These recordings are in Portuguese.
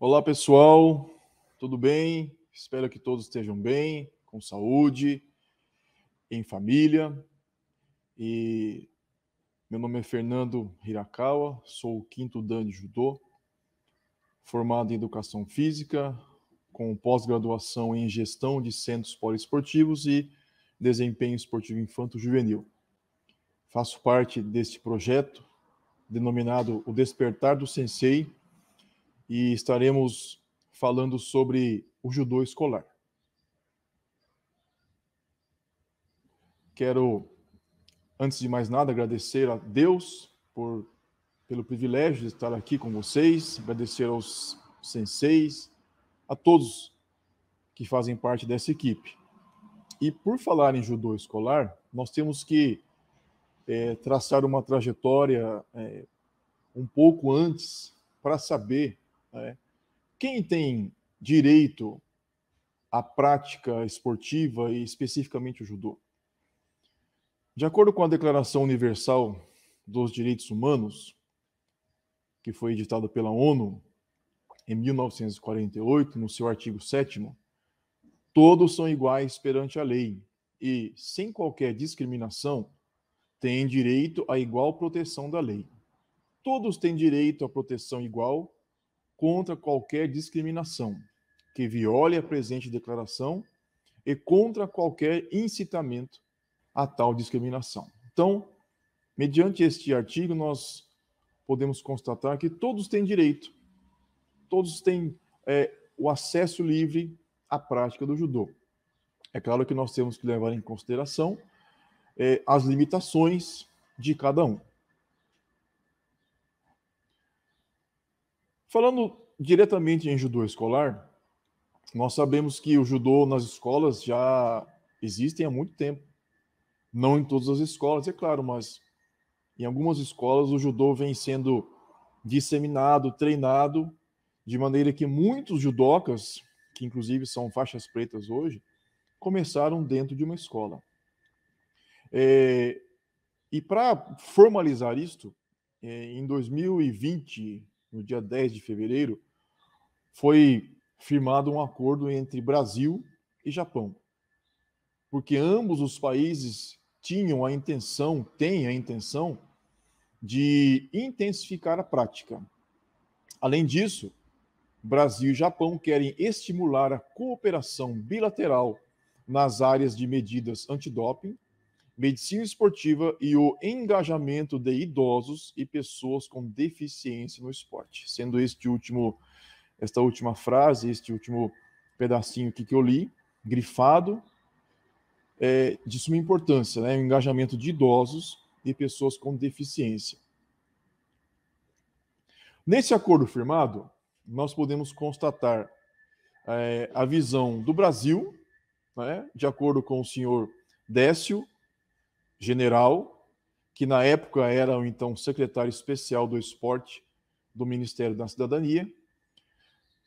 Olá, pessoal. Tudo bem? Espero que todos estejam bem, com saúde, em família. E meu nome é Fernando Hirakawa, sou o quinto dan de judô, formado em educação física, com pós-graduação em gestão de centros poliesportivos e desempenho esportivo infanto-juvenil. Faço parte deste projeto denominado O Despertar do Sensei, e estaremos falando sobre o judô escolar. Quero, antes de mais nada, agradecer a Deus por, pelo privilégio de estar aqui com vocês, agradecer aos senseis, a todos que fazem parte dessa equipe. E por falar em judô escolar, nós temos que é, traçar uma trajetória é, um pouco antes para saber né? Quem tem direito à prática esportiva e especificamente o judô? De acordo com a Declaração Universal dos Direitos Humanos, que foi editada pela ONU em 1948, no seu artigo 7, todos são iguais perante a lei e, sem qualquer discriminação, têm direito à igual proteção da lei. Todos têm direito à proteção igual contra qualquer discriminação que viole a presente declaração e contra qualquer incitamento a tal discriminação. Então, mediante este artigo, nós podemos constatar que todos têm direito, todos têm é, o acesso livre à prática do judô. É claro que nós temos que levar em consideração é, as limitações de cada um. Falando diretamente em judô escolar, nós sabemos que o judô nas escolas já existem há muito tempo. Não em todas as escolas, é claro, mas em algumas escolas o judô vem sendo disseminado, treinado, de maneira que muitos judocas, que inclusive são faixas pretas hoje, começaram dentro de uma escola. É, e para formalizar isto, é, em 2020, no dia 10 de fevereiro, foi firmado um acordo entre Brasil e Japão. Porque ambos os países tinham a intenção, têm a intenção, de intensificar a prática. Além disso, Brasil e Japão querem estimular a cooperação bilateral nas áreas de medidas antidoping medicina esportiva e o engajamento de idosos e pessoas com deficiência no esporte. Sendo este último, esta última frase, este último pedacinho que eu li, grifado, é, de suma importância, né? O engajamento de idosos e pessoas com deficiência. Nesse acordo firmado, nós podemos constatar é, a visão do Brasil, né, de acordo com o senhor Décio general, que na época era o então secretário especial do esporte do Ministério da Cidadania,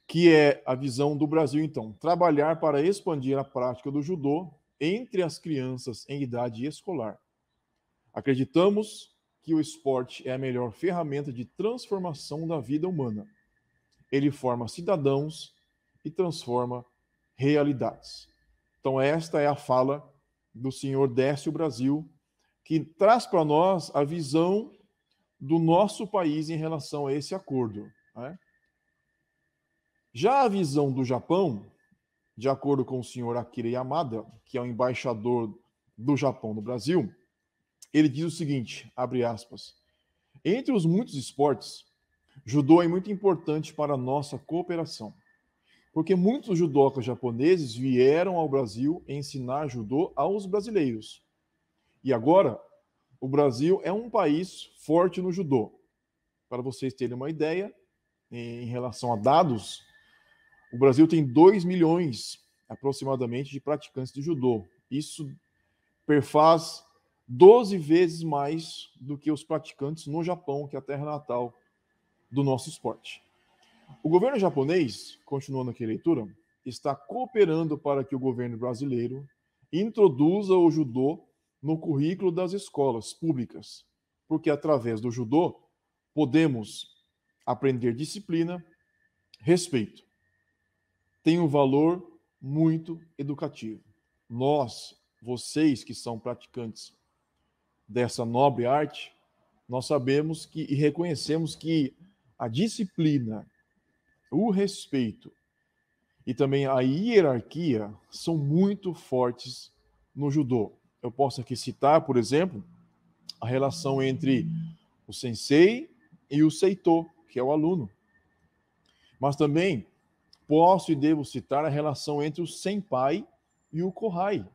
que é a visão do Brasil, então, trabalhar para expandir a prática do judô entre as crianças em idade escolar. Acreditamos que o esporte é a melhor ferramenta de transformação da vida humana. Ele forma cidadãos e transforma realidades. Então, esta é a fala do senhor Décio Brasil, que traz para nós a visão do nosso país em relação a esse acordo. Né? Já a visão do Japão, de acordo com o senhor Akira Yamada, que é o embaixador do Japão no Brasil, ele diz o seguinte, abre aspas, entre os muitos esportes, judô é muito importante para a nossa cooperação, porque muitos judocas japoneses vieram ao Brasil ensinar judô aos brasileiros. E agora, o Brasil é um país forte no judô. Para vocês terem uma ideia, em relação a dados, o Brasil tem 2 milhões aproximadamente de praticantes de judô. Isso perfaz 12 vezes mais do que os praticantes no Japão, que é a terra natal do nosso esporte. O governo japonês, continuando aqui a leitura, está cooperando para que o governo brasileiro introduza o judô no currículo das escolas públicas, porque através do judô podemos aprender disciplina, respeito. Tem um valor muito educativo. Nós, vocês que são praticantes dessa nobre arte, nós sabemos que e reconhecemos que a disciplina, o respeito e também a hierarquia são muito fortes no judô eu posso aqui citar, por exemplo, a relação entre o sensei e o seitô, que é o aluno. Mas também posso e devo citar a relação entre o senpai e o kohai.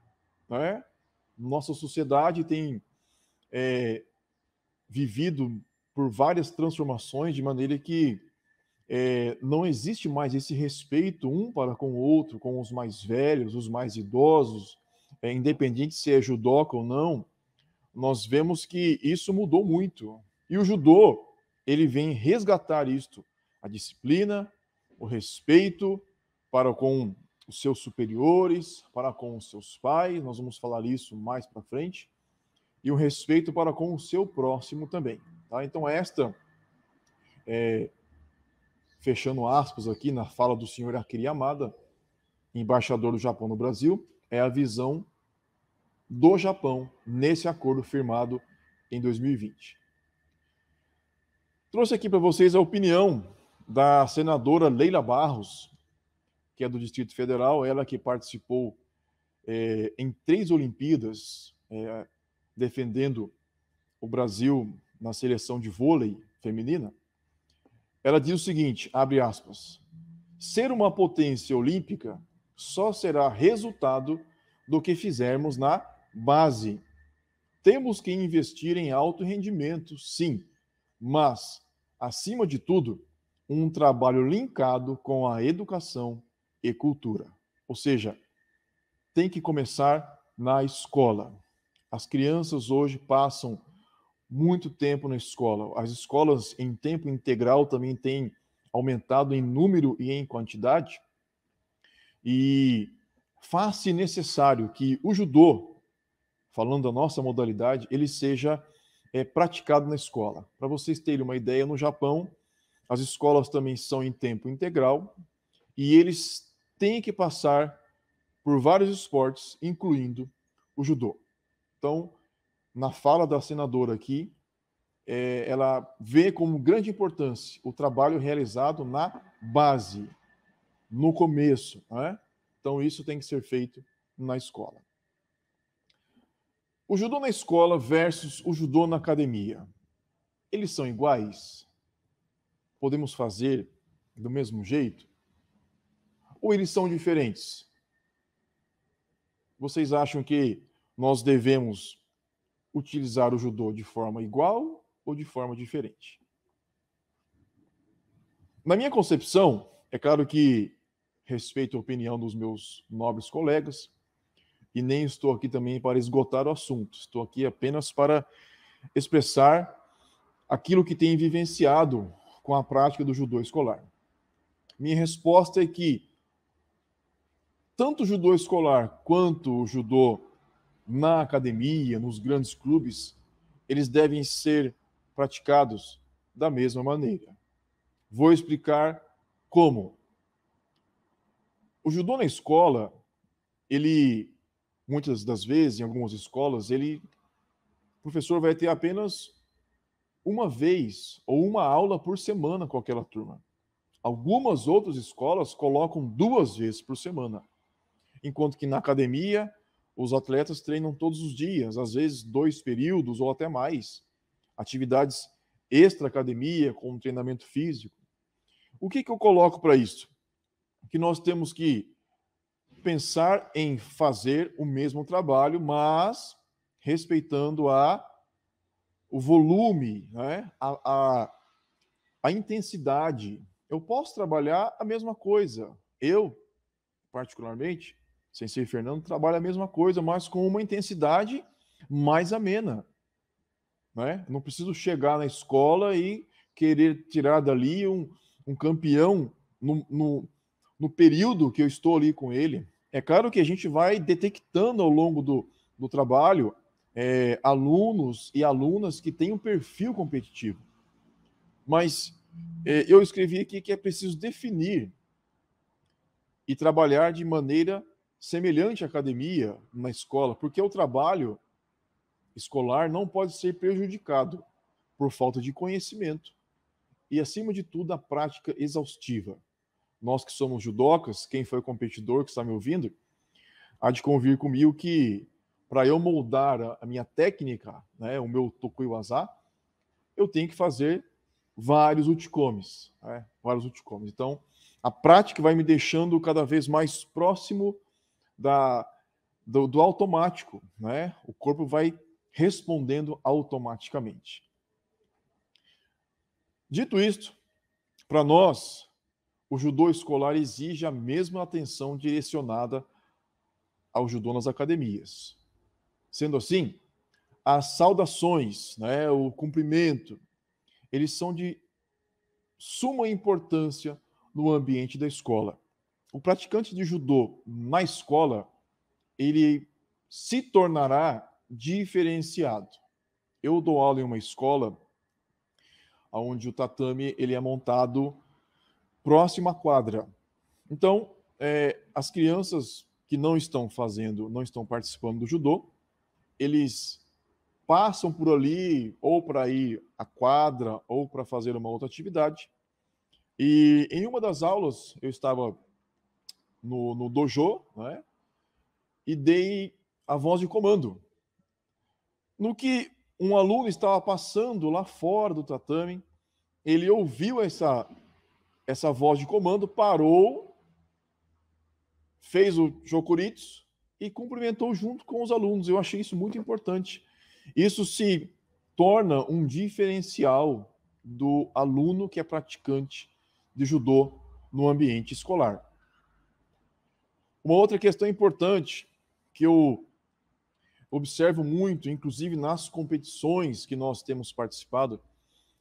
Né? Nossa sociedade tem é, vivido por várias transformações de maneira que é, não existe mais esse respeito um para com o outro, com os mais velhos, os mais idosos, é, independente se é judoca ou não, nós vemos que isso mudou muito. E o judô, ele vem resgatar isto, a disciplina, o respeito para com os seus superiores, para com os seus pais, nós vamos falar isso mais para frente, e o respeito para com o seu próximo também. Tá? Então, esta, é, fechando aspas aqui na fala do senhor Akiri Amada, embaixador do Japão no Brasil, é a visão do Japão nesse acordo firmado em 2020. Trouxe aqui para vocês a opinião da senadora Leila Barros, que é do Distrito Federal, ela que participou é, em três Olimpíadas é, defendendo o Brasil na seleção de vôlei feminina. Ela diz o seguinte, abre aspas: Ser uma potência olímpica só será resultado do que fizermos na base. Temos que investir em alto rendimento, sim, mas, acima de tudo, um trabalho linkado com a educação e cultura. Ou seja, tem que começar na escola. As crianças hoje passam muito tempo na escola. As escolas em tempo integral também têm aumentado em número e em quantidade. E faz-se necessário que o judô, falando da nossa modalidade, ele seja é, praticado na escola. Para vocês terem uma ideia, no Japão, as escolas também são em tempo integral e eles têm que passar por vários esportes, incluindo o judô. Então, na fala da senadora aqui, é, ela vê como grande importância o trabalho realizado na base, no começo. Né? Então, isso tem que ser feito na escola. O judô na escola versus o judô na academia. Eles são iguais? Podemos fazer do mesmo jeito? Ou eles são diferentes? Vocês acham que nós devemos utilizar o judô de forma igual ou de forma diferente? Na minha concepção, é claro que respeito a opinião dos meus nobres colegas e nem estou aqui também para esgotar o assunto, estou aqui apenas para expressar aquilo que tenho vivenciado com a prática do judô escolar. Minha resposta é que tanto o judô escolar quanto o judô na academia, nos grandes clubes, eles devem ser praticados da mesma maneira. Vou explicar como. O judô na escola, ele muitas das vezes, em algumas escolas, ele o professor vai ter apenas uma vez ou uma aula por semana com aquela turma. Algumas outras escolas colocam duas vezes por semana, enquanto que na academia os atletas treinam todos os dias, às vezes dois períodos ou até mais, atividades extra academia, com treinamento físico. O que, que eu coloco para isso? que nós temos que pensar em fazer o mesmo trabalho, mas respeitando a o volume, né? a, a, a intensidade. Eu posso trabalhar a mesma coisa. Eu, particularmente, ser Fernando trabalha a mesma coisa, mas com uma intensidade mais amena. Né? Não preciso chegar na escola e querer tirar dali um, um campeão no, no período que eu estou ali com ele, é claro que a gente vai detectando ao longo do, do trabalho é, alunos e alunas que têm um perfil competitivo. Mas é, eu escrevi aqui que é preciso definir e trabalhar de maneira semelhante à academia na escola, porque o trabalho escolar não pode ser prejudicado por falta de conhecimento e, acima de tudo, a prática exaustiva nós que somos judocas, quem foi o competidor que está me ouvindo, há de convir comigo que para eu moldar a minha técnica, né, o meu tokuiwaza, eu tenho que fazer vários utikomes, né, vários utikomes. Então, a prática vai me deixando cada vez mais próximo da, do, do automático, né? O corpo vai respondendo automaticamente. Dito isto, para nós o judô escolar exige a mesma atenção direcionada ao judô nas academias. Sendo assim, as saudações, né, o cumprimento, eles são de suma importância no ambiente da escola. O praticante de judô na escola, ele se tornará diferenciado. Eu dou aula em uma escola onde o tatame ele é montado próxima quadra. Então, é, as crianças que não estão fazendo, não estão participando do judô, eles passam por ali ou para ir à quadra ou para fazer uma outra atividade. E em uma das aulas eu estava no, no dojo, né? E dei a voz de comando. No que um aluno estava passando lá fora do tatame, ele ouviu essa essa voz de comando parou, fez o Jokuritsu e cumprimentou junto com os alunos. Eu achei isso muito importante. Isso se torna um diferencial do aluno que é praticante de judô no ambiente escolar. Uma outra questão importante que eu observo muito, inclusive nas competições que nós temos participado,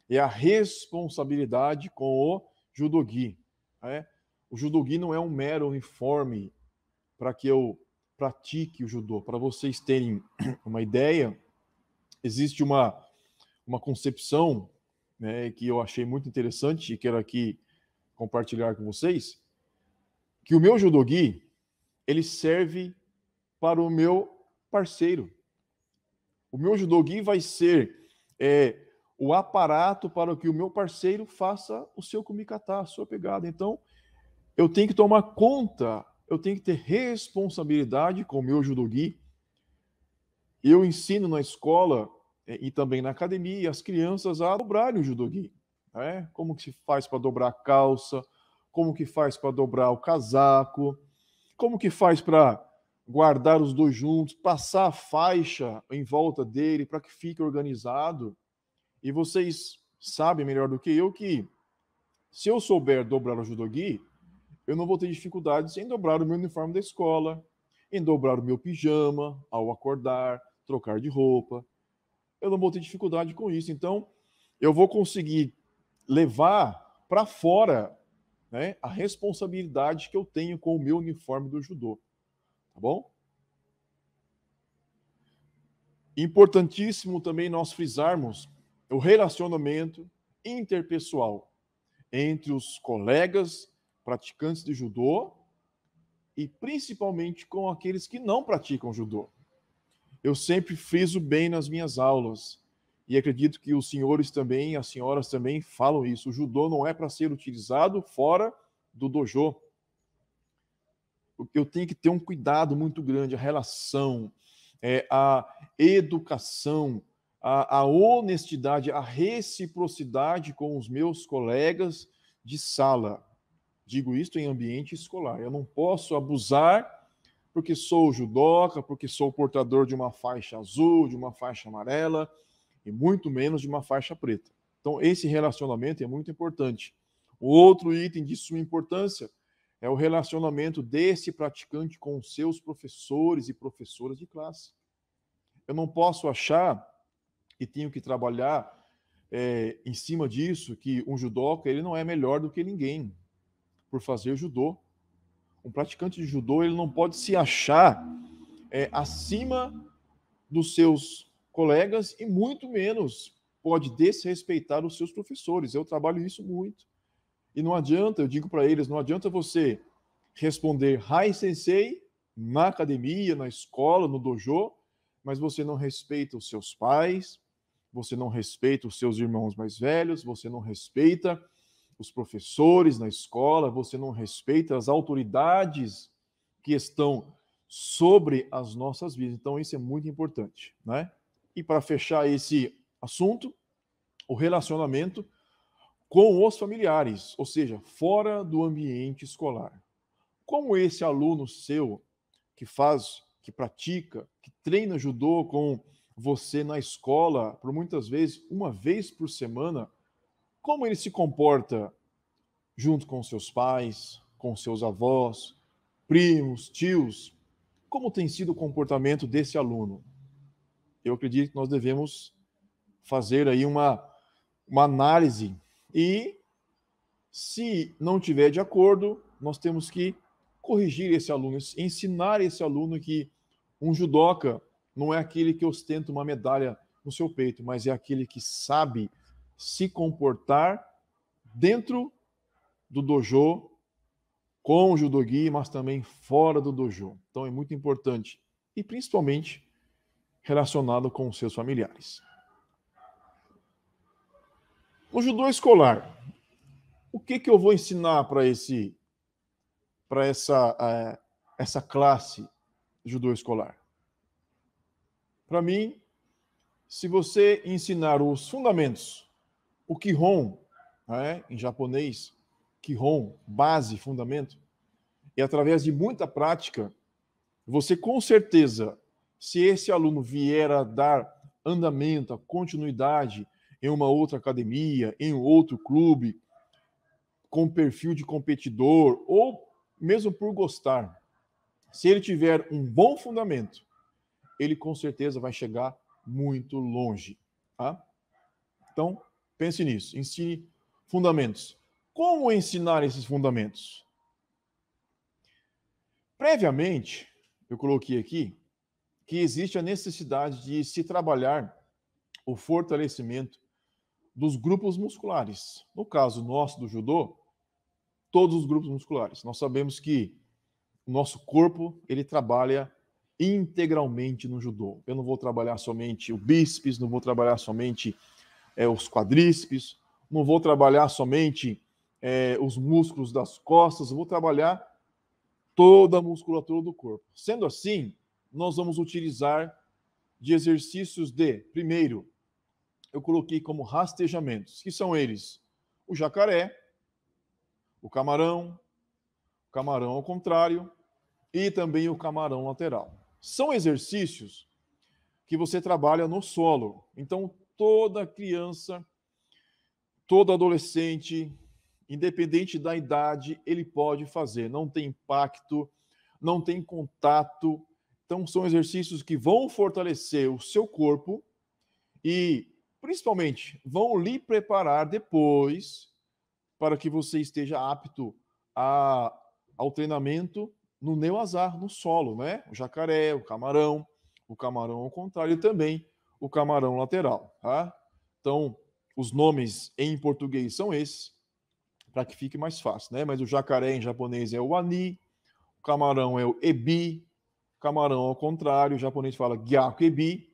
é a responsabilidade com o judogi. Né? O judogi não é um mero uniforme para que eu pratique o judô. Para vocês terem uma ideia, existe uma, uma concepção né, que eu achei muito interessante e quero aqui compartilhar com vocês, que o meu judogi, ele serve para o meu parceiro. O meu judogi vai ser é, o aparato para que o meu parceiro faça o seu kumikata, a sua pegada. Então, eu tenho que tomar conta, eu tenho que ter responsabilidade com o meu judogi. Eu ensino na escola é, e também na academia as crianças a dobrarem o judogi. Né? Como que se faz para dobrar a calça, como que faz para dobrar o casaco, como que faz para guardar os dois juntos, passar a faixa em volta dele para que fique organizado. E vocês sabem melhor do que eu que se eu souber dobrar o judogi, eu não vou ter dificuldades em dobrar o meu uniforme da escola, em dobrar o meu pijama ao acordar, trocar de roupa. Eu não vou ter dificuldade com isso. Então, eu vou conseguir levar para fora né, a responsabilidade que eu tenho com o meu uniforme do judô. Tá bom? Importantíssimo também nós frisarmos o relacionamento interpessoal entre os colegas praticantes de judô e principalmente com aqueles que não praticam judô. Eu sempre friso bem nas minhas aulas e acredito que os senhores também, as senhoras também falam isso. O judô não é para ser utilizado fora do dojo. Eu tenho que ter um cuidado muito grande, a relação, é, a educação, a, a honestidade, a reciprocidade com os meus colegas de sala. Digo isto em ambiente escolar. Eu não posso abusar porque sou judoca, porque sou portador de uma faixa azul, de uma faixa amarela e muito menos de uma faixa preta. Então, esse relacionamento é muito importante. O outro item de suma importância é o relacionamento desse praticante com seus professores e professoras de classe. Eu não posso achar e tenho que trabalhar é, em cima disso que um judoca ele não é melhor do que ninguém por fazer judô. Um praticante de judô ele não pode se achar é, acima dos seus colegas e muito menos pode desrespeitar os seus professores. Eu trabalho isso muito. E não adianta, eu digo para eles, não adianta você responder Hai Sensei na academia, na escola, no dojo, mas você não respeita os seus pais, você não respeita os seus irmãos mais velhos, você não respeita os professores na escola, você não respeita as autoridades que estão sobre as nossas vidas. Então, isso é muito importante, né? E para fechar esse assunto, o relacionamento com os familiares, ou seja, fora do ambiente escolar. Como esse aluno seu que faz, que pratica, que treina judô com você na escola, por muitas vezes, uma vez por semana, como ele se comporta junto com seus pais, com seus avós, primos, tios? Como tem sido o comportamento desse aluno? Eu acredito que nós devemos fazer aí uma, uma análise e, se não tiver de acordo, nós temos que corrigir esse aluno, ensinar esse aluno que um judoca não é aquele que ostenta uma medalha no seu peito, mas é aquele que sabe se comportar dentro do dojo, com o judogi, mas também fora do dojo. Então é muito importante e principalmente relacionado com os seus familiares. No judô escolar, o que, que eu vou ensinar para esse para essa, eh, essa classe judô escolar? Para mim, se você ensinar os fundamentos, o Kihon, né, em japonês, Kihon, base, fundamento, e através de muita prática, você com certeza, se esse aluno vier a dar andamento, a continuidade em uma outra academia, em outro clube, com perfil de competidor, ou mesmo por gostar, se ele tiver um bom fundamento, ele com certeza vai chegar muito longe. Tá? Então, pense nisso. Ensine fundamentos. Como ensinar esses fundamentos? Previamente, eu coloquei aqui que existe a necessidade de se trabalhar o fortalecimento dos grupos musculares. No caso nosso do judô, todos os grupos musculares. Nós sabemos que o nosso corpo ele trabalha integralmente no judô. Eu não vou trabalhar somente o bíceps, não vou trabalhar somente é, os quadríceps, não vou trabalhar somente é, os músculos das costas, vou trabalhar toda a musculatura do corpo. Sendo assim, nós vamos utilizar de exercícios de, primeiro, eu coloquei como rastejamentos, que são eles: o jacaré, o camarão, o camarão ao contrário e também o camarão lateral. São exercícios que você trabalha no solo. Então, toda criança, todo adolescente, independente da idade, ele pode fazer. Não tem impacto, não tem contato. Então, são exercícios que vão fortalecer o seu corpo e, principalmente, vão lhe preparar depois para que você esteja apto a, ao treinamento no neoazar, no solo, né? O jacaré, o camarão, o camarão ao contrário também o camarão lateral, tá? Então, os nomes em português são esses, para que fique mais fácil, né? Mas o jacaré em japonês é o ani, o camarão é o ebi, o camarão ao contrário, o japonês fala gyaku ebi,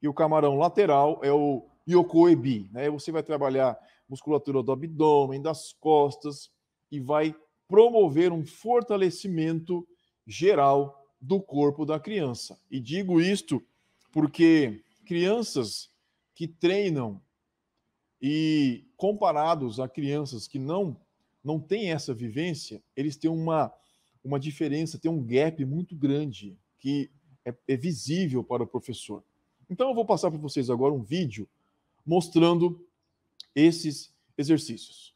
e o camarão lateral é o yoko ebi, né? Você vai trabalhar musculatura do abdômen, das costas e vai promover um fortalecimento geral do corpo da criança. E digo isto porque crianças que treinam e comparados a crianças que não não têm essa vivência, eles têm uma uma diferença, tem um gap muito grande que é, é visível para o professor. Então eu vou passar para vocês agora um vídeo mostrando esses exercícios.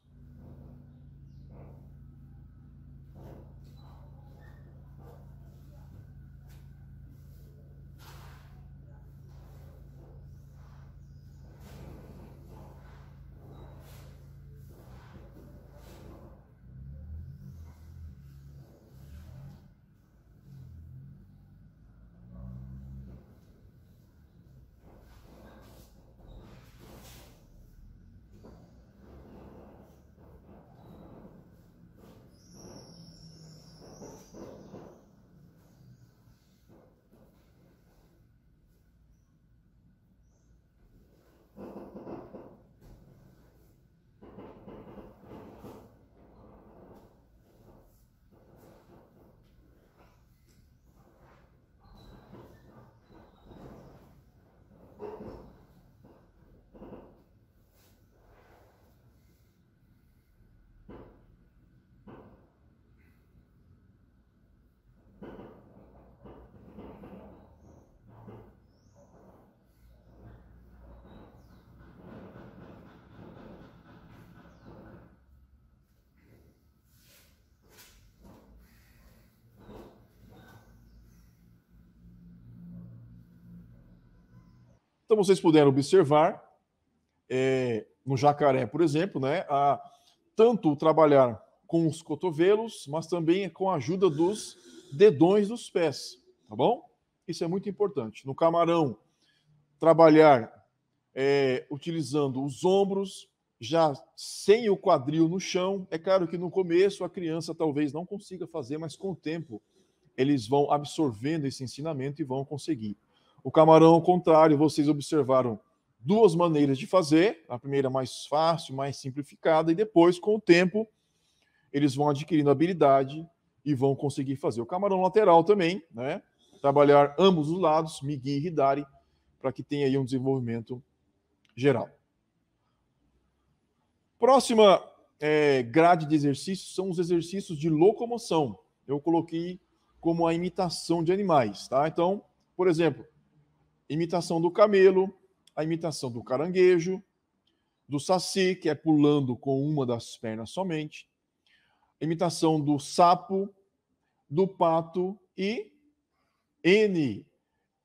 Então vocês puderam observar é, no jacaré, por exemplo, né, a, tanto trabalhar com os cotovelos, mas também com a ajuda dos dedões dos pés, tá bom? Isso é muito importante. No camarão, trabalhar é, utilizando os ombros, já sem o quadril no chão. É claro que no começo a criança talvez não consiga fazer, mas com o tempo eles vão absorvendo esse ensinamento e vão conseguir. O camarão, ao contrário, vocês observaram duas maneiras de fazer: a primeira mais fácil, mais simplificada, e depois, com o tempo, eles vão adquirindo habilidade e vão conseguir fazer. O camarão lateral também, né? Trabalhar ambos os lados, Migui e Hidari, para que tenha aí um desenvolvimento geral. Próxima é, grade de exercícios são os exercícios de locomoção. Eu coloquei como a imitação de animais, tá? Então, por exemplo, imitação do camelo, a imitação do caranguejo, do saci, que é pulando com uma das pernas somente, a imitação do sapo, do pato e N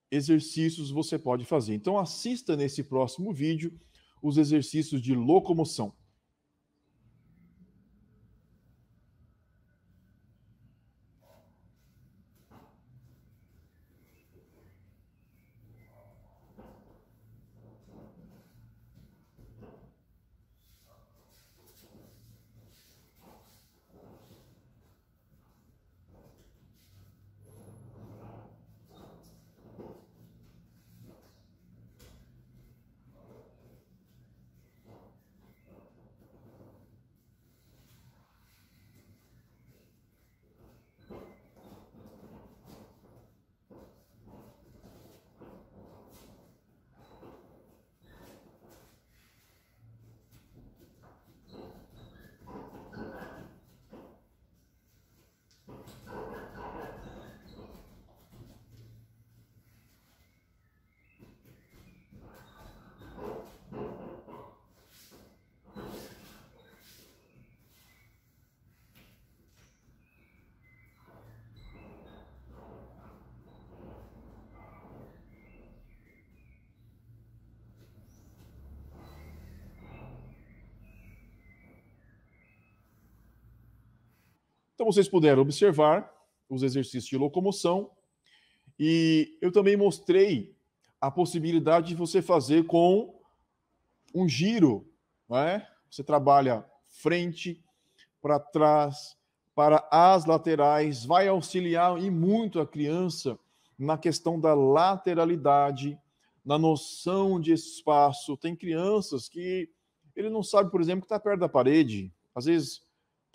exercícios você pode fazer. Então assista nesse próximo vídeo os exercícios de locomoção. Então vocês puderam observar os exercícios de locomoção e eu também mostrei a possibilidade de você fazer com um giro, né? Você trabalha frente, para trás, para as laterais, vai auxiliar e muito a criança na questão da lateralidade, na noção de espaço. Tem crianças que ele não sabe, por exemplo, que está perto da parede. Às vezes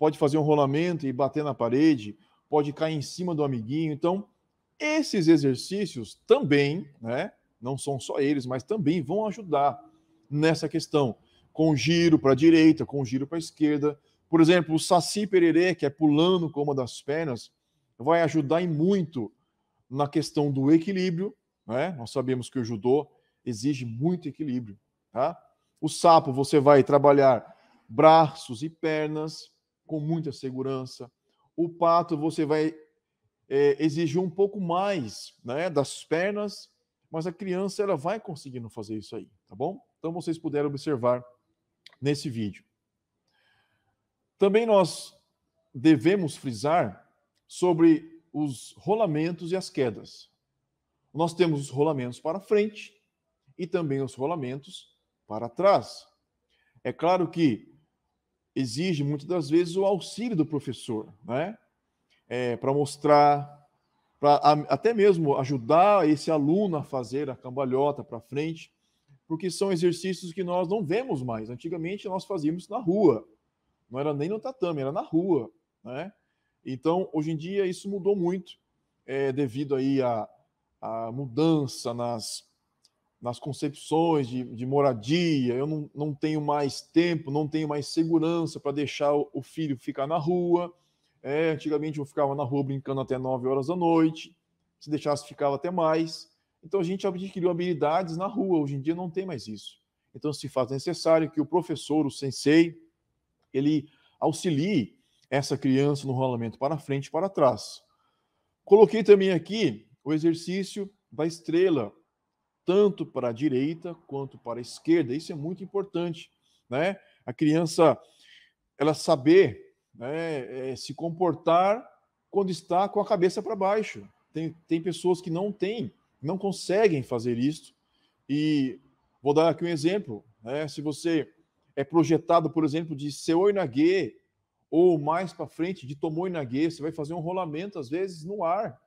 pode fazer um rolamento e bater na parede, pode cair em cima do amiguinho. Então, esses exercícios também, né, não são só eles, mas também vão ajudar nessa questão, com giro para a direita, com giro para a esquerda. Por exemplo, o saci pererê, que é pulando com uma das pernas, vai ajudar em muito na questão do equilíbrio, né? Nós sabemos que o judô exige muito equilíbrio, tá? O sapo você vai trabalhar braços e pernas, com muita segurança. O pato você vai é, exigir um pouco mais né, das pernas, mas a criança ela vai conseguindo fazer isso aí, tá bom? Então vocês puderam observar nesse vídeo. Também nós devemos frisar sobre os rolamentos e as quedas. Nós temos os rolamentos para frente e também os rolamentos para trás. É claro que exige muitas das vezes o auxílio do professor, né? É, para mostrar, para até mesmo ajudar esse aluno a fazer a cambalhota para frente, porque são exercícios que nós não vemos mais. Antigamente nós fazíamos na rua, não era nem no tatame, era na rua, né? Então hoje em dia isso mudou muito é, devido aí a, a mudança nas nas concepções de, de moradia, eu não, não tenho mais tempo, não tenho mais segurança para deixar o, filho ficar na rua. É, antigamente eu ficava na rua brincando até 9 horas da noite, se deixasse ficava até mais. Então a gente adquiriu habilidades na rua, hoje em dia não tem mais isso. Então se faz necessário que o professor, o sensei, ele auxilie essa criança no rolamento para frente e para trás. Coloquei também aqui o exercício da estrela tanto para a direita quanto para a esquerda. Isso é muito importante, né? A criança ela saber né, é, se comportar quando está com a cabeça para baixo. Tem, tem pessoas que não têm, não conseguem fazer isso. E vou dar aqui um exemplo. Né? Se você é projetado, por exemplo, de Seoinagê ou mais para frente de Tomoinagê, você vai fazer um rolamento, às vezes, no ar.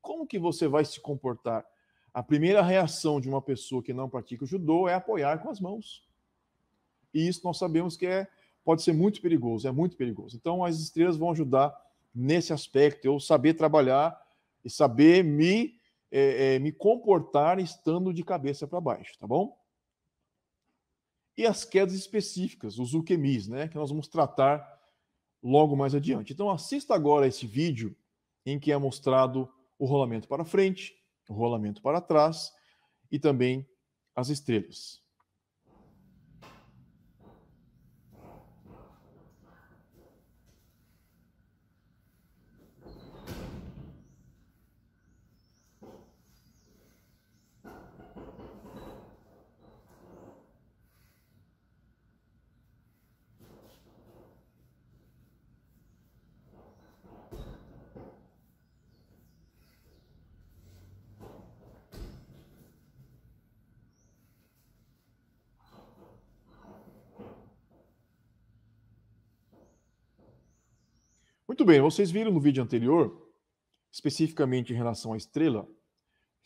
como que você vai se comportar? A primeira reação de uma pessoa que não pratica o judô é apoiar com as mãos. E isso nós sabemos que é, pode ser muito perigoso, é muito perigoso. Então as estrelas vão ajudar nesse aspecto, eu saber trabalhar e saber me, é, é, me comportar estando de cabeça para baixo, tá bom? E as quedas específicas, os ukemis, né, que nós vamos tratar logo mais adiante. Então assista agora esse vídeo em que é mostrado o rolamento para frente, o rolamento para trás e também as estrelas. Muito bem, vocês viram no vídeo anterior, especificamente em relação à estrela,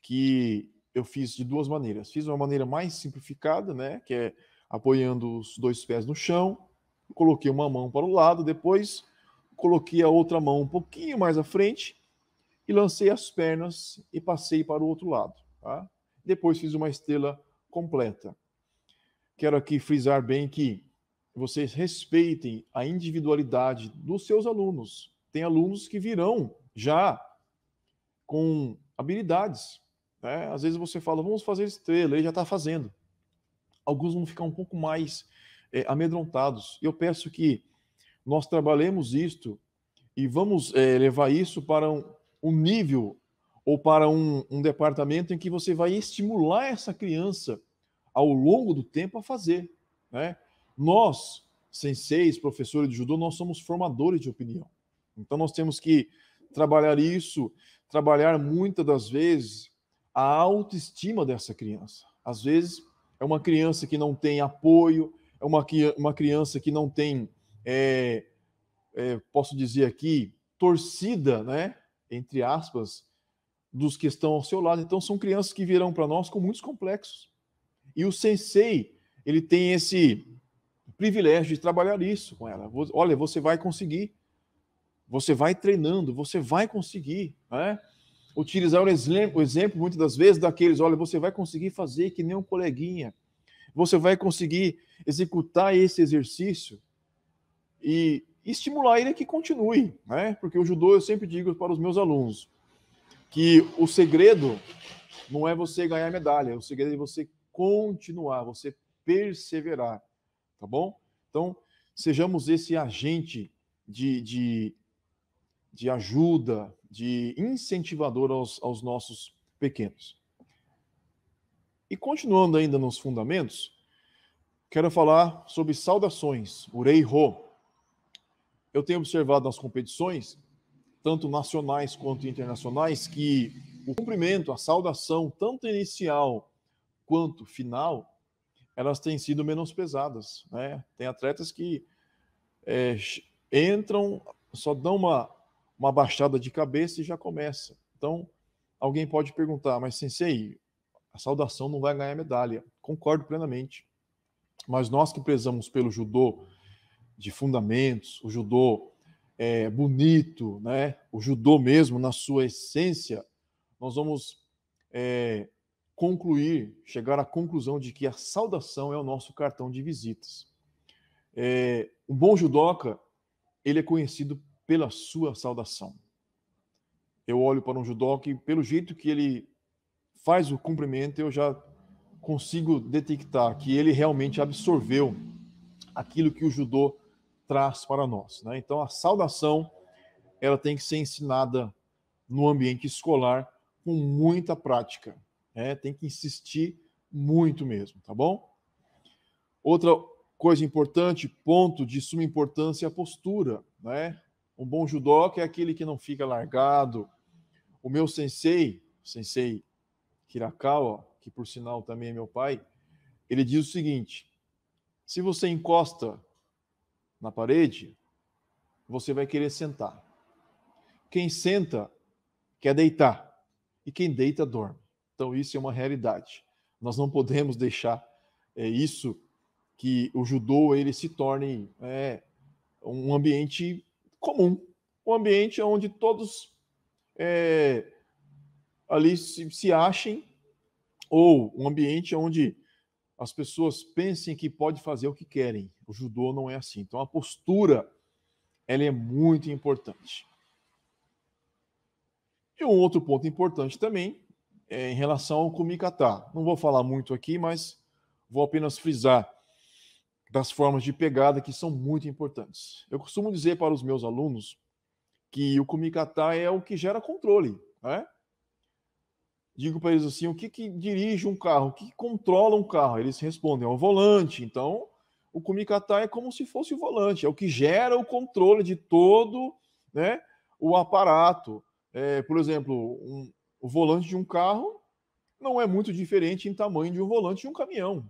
que eu fiz de duas maneiras. Fiz uma maneira mais simplificada, né, que é apoiando os dois pés no chão, coloquei uma mão para o lado, depois coloquei a outra mão um pouquinho mais à frente e lancei as pernas e passei para o outro lado. Tá? Depois fiz uma estrela completa. Quero aqui frisar bem que vocês respeitem a individualidade dos seus alunos. Tem alunos que virão já com habilidades. Né? Às vezes você fala, vamos fazer estrela, ele já está fazendo. Alguns vão ficar um pouco mais é, amedrontados. Eu peço que nós trabalhemos isto e vamos é, levar isso para um, um nível ou para um, um departamento em que você vai estimular essa criança ao longo do tempo a fazer, né? Nós, senseis, professores de judô, nós somos formadores de opinião. Então nós temos que trabalhar isso, trabalhar muitas das vezes a autoestima dessa criança. Às vezes é uma criança que não tem apoio, é uma, uma criança que não tem, é, é, posso dizer aqui, torcida, né? Entre aspas, dos que estão ao seu lado. Então são crianças que virão para nós com muitos complexos. E o sensei, ele tem esse privilégio de trabalhar isso com ela. Olha, você vai conseguir. Você vai treinando, você vai conseguir. Né? Utilizar o exemplo, o exemplo, muitas das vezes, daqueles: olha, você vai conseguir fazer que nem um coleguinha. Você vai conseguir executar esse exercício e estimular ele que continue. Né? Porque o judô, eu sempre digo para os meus alunos que o segredo não é você ganhar medalha, o segredo é você continuar, você perseverar tá bom? Então, sejamos esse agente de, de, de ajuda, de incentivador aos, aos nossos pequenos. E continuando ainda nos fundamentos, quero falar sobre saudações, urei ho. Eu tenho observado nas competições, tanto nacionais quanto internacionais, que o cumprimento, a saudação, tanto inicial quanto final, elas têm sido menos pesadas. Né? Tem atletas que é, entram, só dão uma, uma baixada de cabeça e já começa. Então, alguém pode perguntar, mas sensei, a saudação não vai ganhar medalha. Concordo plenamente. Mas nós que prezamos pelo judô de fundamentos, o judô é, bonito, né? o judô mesmo na sua essência, nós vamos é, concluir, chegar à conclusão de que a saudação é o nosso cartão de visitas. É, um bom judoca, ele é conhecido pela sua saudação. Eu olho para um judoca e, pelo jeito que ele faz o cumprimento, eu já consigo detectar que ele realmente absorveu aquilo que o judô traz para nós. Né? Então, a saudação ela tem que ser ensinada no ambiente escolar com muita prática. É, tem que insistir muito mesmo, tá bom? Outra coisa importante, ponto de suma importância é a postura, né? Um bom judoca é aquele que não fica largado. O meu sensei, sensei Hirakawa, que por sinal também é meu pai, ele diz o seguinte: se você encosta na parede, você vai querer sentar. Quem senta quer deitar e quem deita dorme. Então, isso é uma realidade. Nós não podemos deixar é, isso que o judô ele se torne é, um ambiente comum, um ambiente onde todos é, ali se, se achem, ou um ambiente onde as pessoas pensem que pode fazer o que querem. O judô não é assim. Então a postura ela é muito importante. E um outro ponto importante também é, em relação ao Kumikata. Não vou falar muito aqui, mas vou apenas frisar das formas de pegada que são muito importantes. Eu costumo dizer para os meus alunos que o Kumikata é o que gera controle. Né? Digo para eles assim: o que, que dirige um carro? O que controla um carro? Eles respondem: é o volante. Então, o Kumikata é como se fosse o volante, é o que gera o controle de todo né, o aparato. É, por exemplo, um, o volante de um carro não é muito diferente em tamanho de um volante de um caminhão.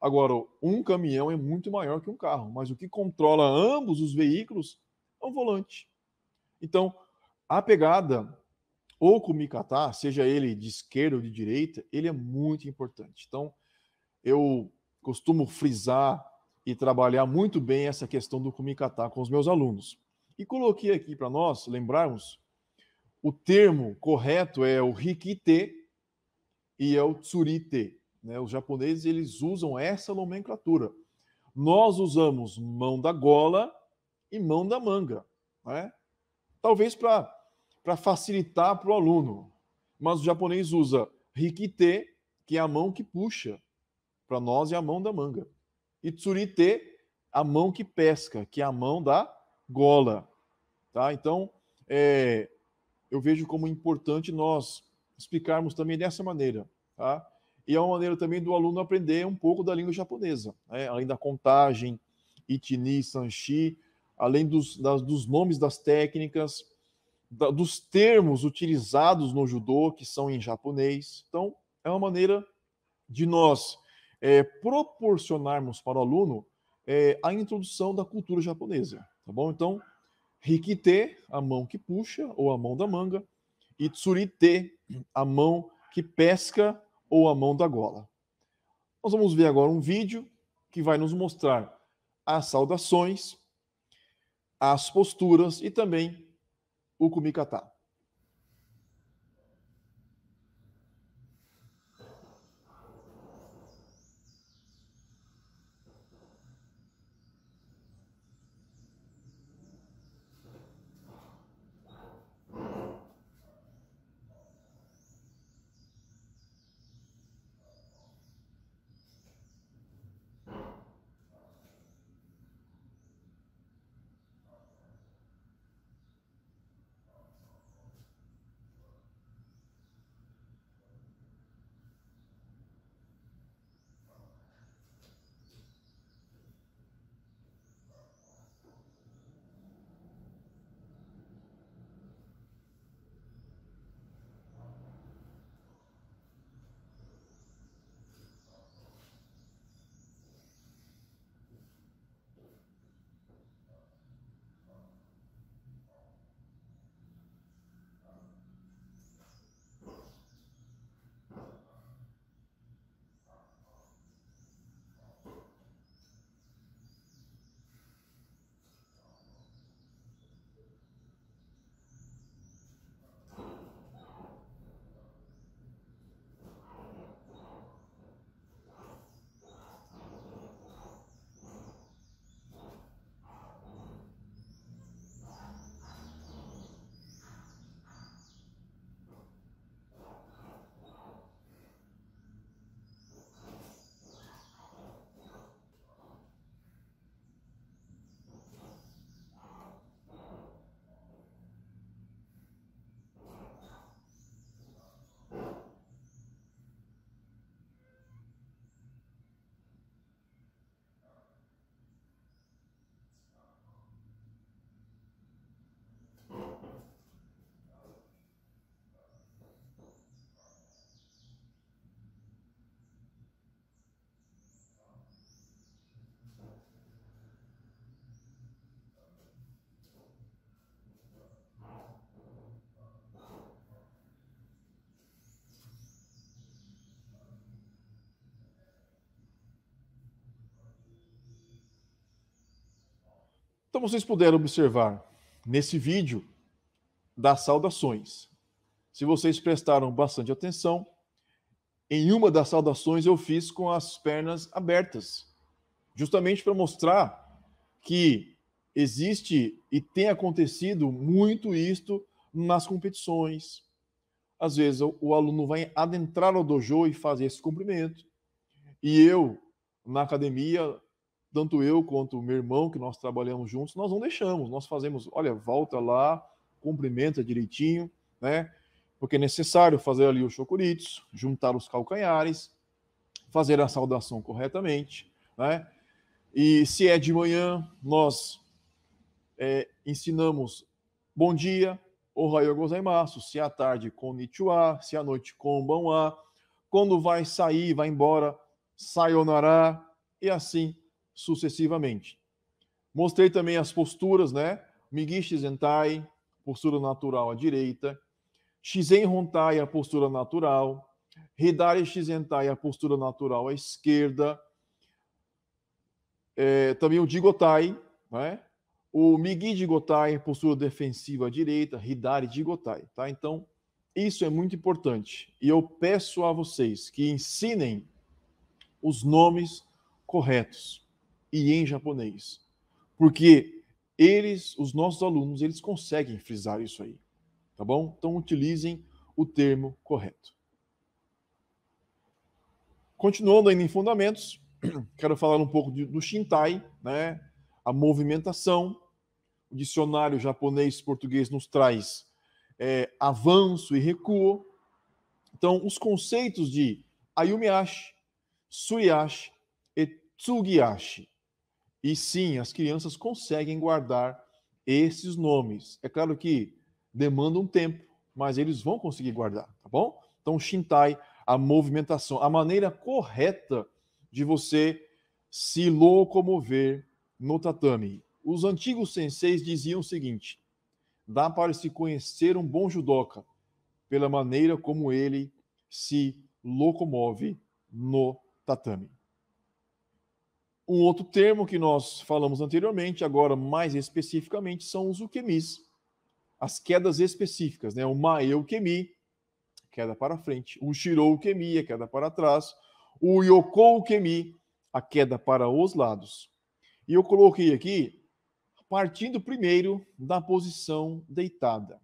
Agora, um caminhão é muito maior que um carro, mas o que controla ambos os veículos é um volante. Então, a pegada ou com o seja ele de esquerda ou de direita, ele é muito importante. Então, eu costumo frisar e trabalhar muito bem essa questão do Kumikata com os meus alunos. E coloquei aqui para nós lembrarmos o termo correto é o rikite e é o tsurite. Né? Os japoneses eles usam essa nomenclatura. Nós usamos mão da gola e mão da manga. Né? Talvez para facilitar para o aluno. Mas o japonês usa rikite, que é a mão que puxa. Para nós é a mão da manga. E tsurite, a mão que pesca, que é a mão da gola. Tá? Então, é, eu vejo como importante nós explicarmos também dessa maneira, tá? E é uma maneira também do aluno aprender um pouco da língua japonesa, né? além da contagem, itini, sanchi, além dos, das, dos nomes das técnicas, da, dos termos utilizados no judô, que são em japonês. Então, é uma maneira de nós é, proporcionarmos para o aluno é, a introdução da cultura japonesa, tá bom? Então, Rikite, a mão que puxa, ou a mão da manga. E Tsurite, a mão que pesca, ou a mão da gola. Nós vamos ver agora um vídeo que vai nos mostrar as saudações, as posturas e também o kumikata. Então vocês puderam observar nesse vídeo das saudações. Se vocês prestaram bastante atenção, em uma das saudações eu fiz com as pernas abertas, justamente para mostrar que existe e tem acontecido muito isto nas competições. Às vezes o aluno vai adentrar no dojo e fazer esse cumprimento. E eu, na academia, tanto eu quanto meu irmão, que nós trabalhamos juntos, nós não deixamos, nós fazemos, olha, volta lá, cumprimenta direitinho, né? Porque é necessário fazer ali o chocuritsu, juntar os calcanhares, fazer a saudação corretamente, né? E se é de manhã, nós é, ensinamos bom dia, Ohayou gozaimasu, se é à tarde, konnichiwa, se é à noite, konbanwa, quando vai sair, vai embora, sayonara, e assim sucessivamente. Mostrei também as posturas, né? Migishi Zentai, postura natural à direita. Shizen Hontai, a postura natural. Hidari Shizentai, a postura natural à esquerda. É, também o Digotai, né? O Migi Digotai, postura defensiva à direita. Hidari Digotai, tá? Então, isso é muito importante. E eu peço a vocês que ensinem os nomes corretos e em japonês. Porque eles, os nossos alunos, eles conseguem frisar isso aí. Tá bom? Então utilizem o termo correto. Continuando ainda em fundamentos, quero falar um pouco do Shintai, né? a movimentação. O dicionário japonês-português nos traz é, avanço e recuo. Então, os conceitos de Ayumiashi, suyashi e Tsugiashi. E sim, as crianças conseguem guardar esses nomes. É claro que demanda um tempo, mas eles vão conseguir guardar, tá bom? Então, Shintai, a movimentação, a maneira correta de você se locomover no tatame. Os antigos senseis diziam o seguinte: dá para se conhecer um bom judoca pela maneira como ele se locomove no tatame. Um outro termo que nós falamos anteriormente, agora mais especificamente, são os ukemis, as quedas específicas, né? O maeukemi, queda para frente, o shiroukemi, a queda para trás, o yokoukemi, a queda para os lados. E eu coloquei aqui partindo primeiro da posição deitada.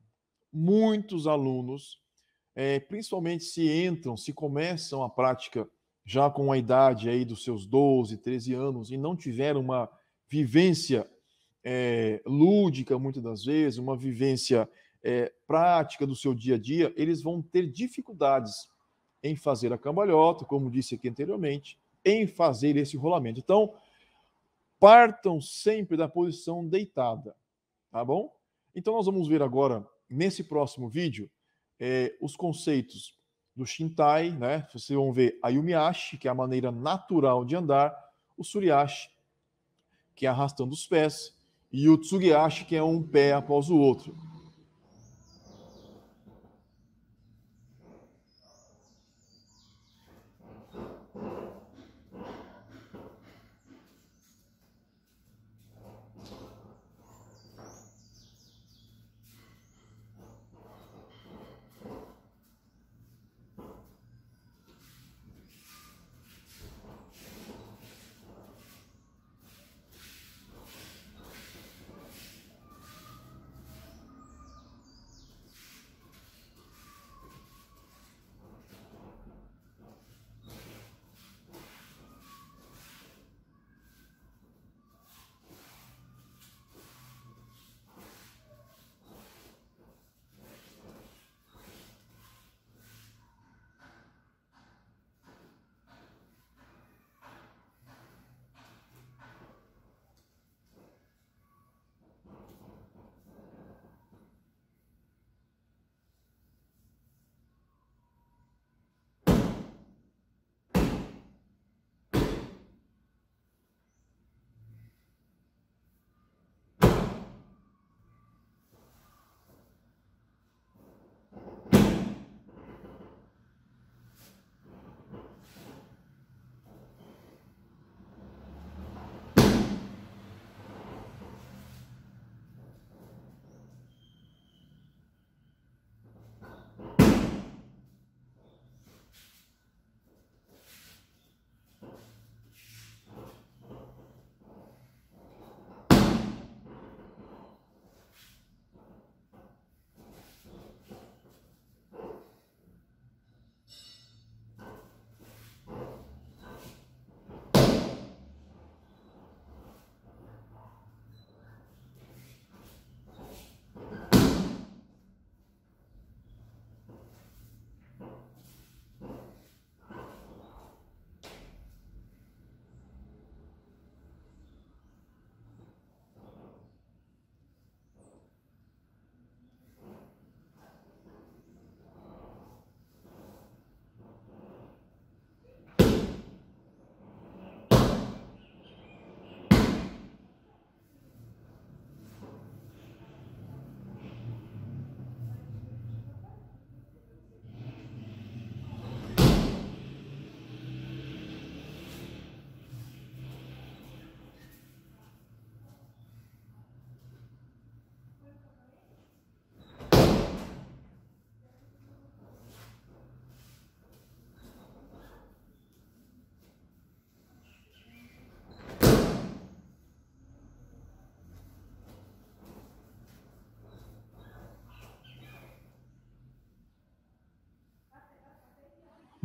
Muitos alunos, é, principalmente se entram, se começam a prática já com a idade aí dos seus 12, 13 anos e não tiveram uma vivência é, lúdica, muitas das vezes, uma vivência é, prática do seu dia a dia, eles vão ter dificuldades em fazer a cambalhota, como disse aqui anteriormente, em fazer esse rolamento. Então, partam sempre da posição deitada, tá bom? Então, nós vamos ver agora, nesse próximo vídeo, é, os conceitos do Shintai, né? Vocês vão ver a Yumiashi, que é a maneira natural de andar, o Suriashi, que é arrastando os pés, e o Tsugiashi, que é um pé após o outro.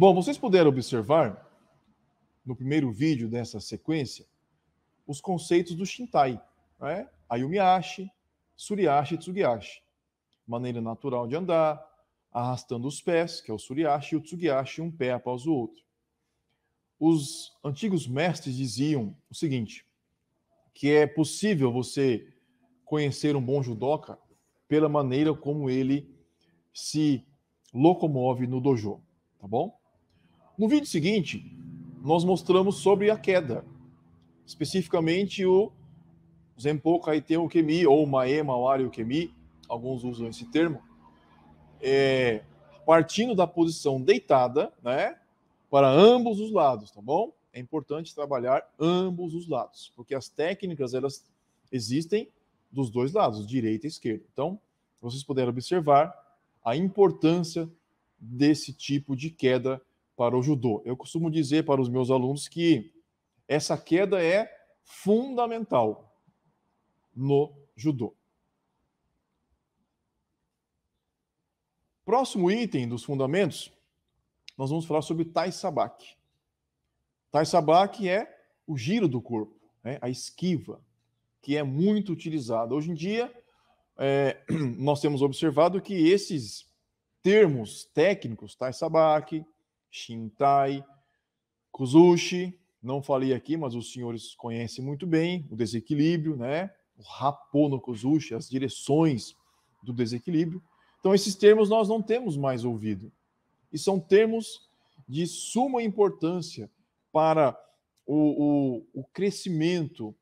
Bom, vocês puderam observar no primeiro vídeo dessa sequência os conceitos do Shintai, né? Ayumiashi, Suriashi e Tsugiashi. Maneira natural de andar, arrastando os pés, que é o Suriashi, e o Tsugiashi, um pé após o outro. Os antigos mestres diziam o seguinte, que é possível você conhecer um bom judoca pela maneira como ele se locomove no dojo, tá bom? No vídeo seguinte, nós mostramos sobre a queda, especificamente o Zenpo Kaiten Ukemi, ou Maema Wari Ukemi, alguns usam esse termo, é, partindo da posição deitada, né, para ambos os lados, tá bom? É importante trabalhar ambos os lados, porque as técnicas, elas existem dos dois lados, direita e esquerda. Então, vocês puderam observar a importância desse tipo de queda para o judô. Eu costumo dizer para os meus alunos que essa queda é fundamental no judô. Próximo item dos fundamentos, nós vamos falar sobre Tai Sabak. Tai Sabak é o giro do corpo, né? a esquiva, que é muito utilizada. Hoje em dia, é, nós temos observado que esses termos técnicos, Tai Sabak, Shintai, Kuzushi, não falei aqui, mas os senhores conhecem muito bem o desequilíbrio, né? O rapô no Kuzushi, as direções do desequilíbrio. Então, esses termos nós não temos mais ouvido. E são termos de suma importância para o, o, o crescimento,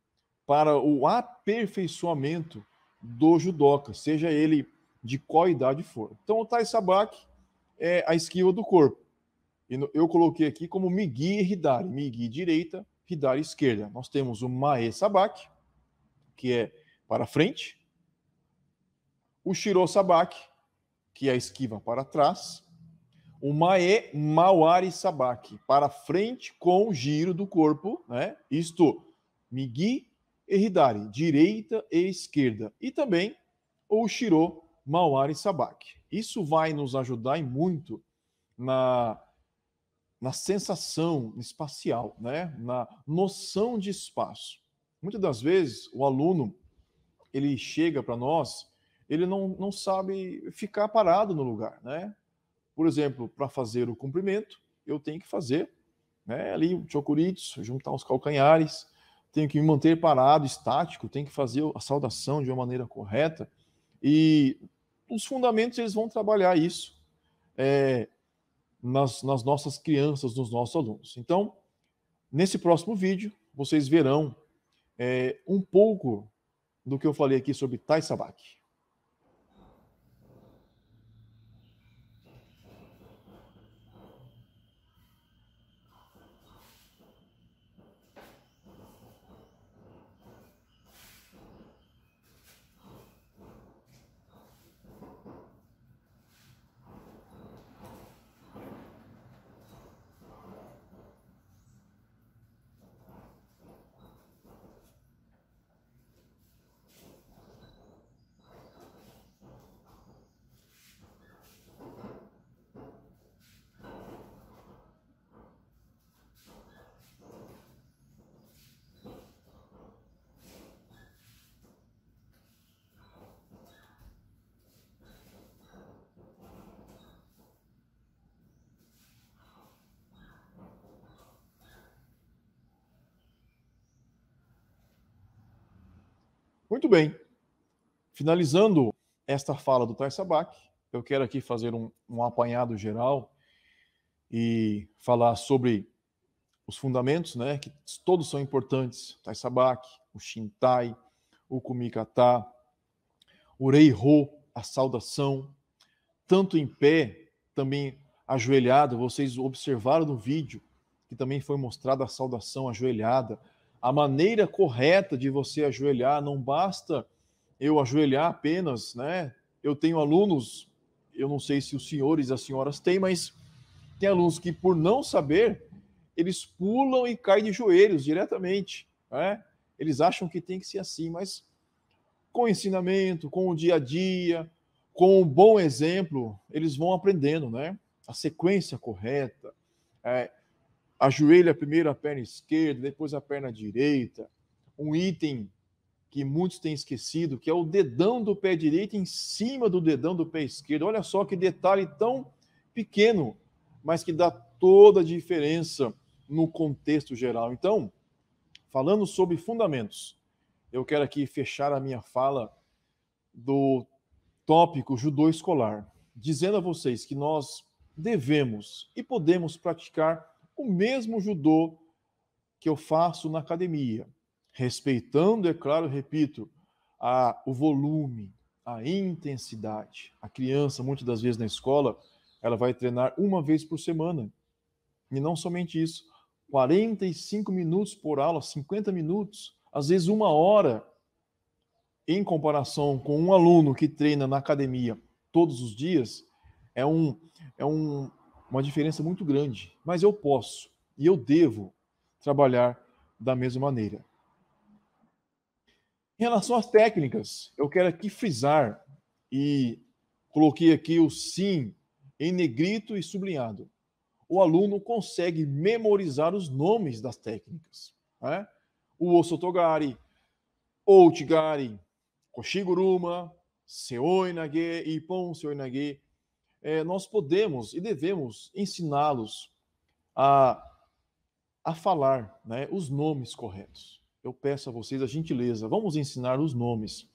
para o aperfeiçoamento do judoca, seja ele de qual idade for. Então, o Tai Sabak é a esquiva do corpo eu coloquei aqui como Migui e Hidari. Migui direita, Hidari esquerda. Nós temos o Mae Sabak, que é para frente. O Shiro Sabak, que é a esquiva para trás. O Mae Mawari Sabak, para frente com o giro do corpo, né? Isto, Migui e Hidari, direita e esquerda. E também o Shiro Mawari Sabak. Isso vai nos ajudar muito na na sensação espacial, né? na noção de espaço. Muitas das vezes, o aluno ele chega para nós, ele não, não sabe ficar parado no lugar. Né? Por exemplo, para fazer o cumprimento, eu tenho que fazer né, ali o chocuritsu, juntar os calcanhares, tenho que me manter parado, estático, tenho que fazer a saudação de uma maneira correta. E os fundamentos eles vão trabalhar isso. É, nas, nas nossas crianças, nos nossos alunos. Então, nesse próximo vídeo, vocês verão é, um pouco do que eu falei aqui sobre Tai Sabaki. Muito bem. Finalizando esta fala do Tais Sabac, eu quero aqui fazer um, um apanhado geral e falar sobre os fundamentos, né, que todos são importantes, o Taisabak, o Shintai, o Kumikata, o Reiho, a saudação, tanto em pé, também ajoelhado, vocês observaram no vídeo que também foi mostrada a saudação ajoelhada, a maneira correta de você ajoelhar, não basta eu ajoelhar apenas, né? Eu tenho alunos, eu não sei se os senhores e as senhoras têm, mas tem alunos que, por não saber, eles pulam e caem de joelhos diretamente, né? Eles acham que tem que ser assim, mas com o ensinamento, com o dia a dia, com o um bom exemplo, eles vão aprendendo, né? A sequência correta, é, ajoelha primeiro a perna esquerda, depois a perna direita. Um item que muitos têm esquecido, que é o dedão do pé direito em cima do dedão do pé esquerdo. Olha só que detalhe tão pequeno, mas que dá toda a diferença no contexto geral. Então, falando sobre fundamentos, eu quero aqui fechar a minha fala do tópico judô escolar, dizendo a vocês que nós devemos e podemos praticar o mesmo judô que eu faço na academia, respeitando, é claro, repito, a, o volume, a intensidade. A criança, muitas das vezes na escola, ela vai treinar uma vez por semana. E não somente isso, 45 minutos por aula, 50 minutos, às vezes uma hora, em comparação com um aluno que treina na academia todos os dias, é um, é um, uma diferença muito grande, mas eu posso e eu devo trabalhar da mesma maneira. Em relação às técnicas, eu quero aqui frisar e coloquei aqui o sim em negrito e sublinhado. O aluno consegue memorizar os nomes das técnicas. Né? O Osotogari, Outigari, Koshiguruma, Seoinage, ipon Seoinage, é, nós podemos e devemos ensiná-los a, a falar né, os nomes corretos. Eu peço a vocês a gentileza, vamos ensinar os nomes.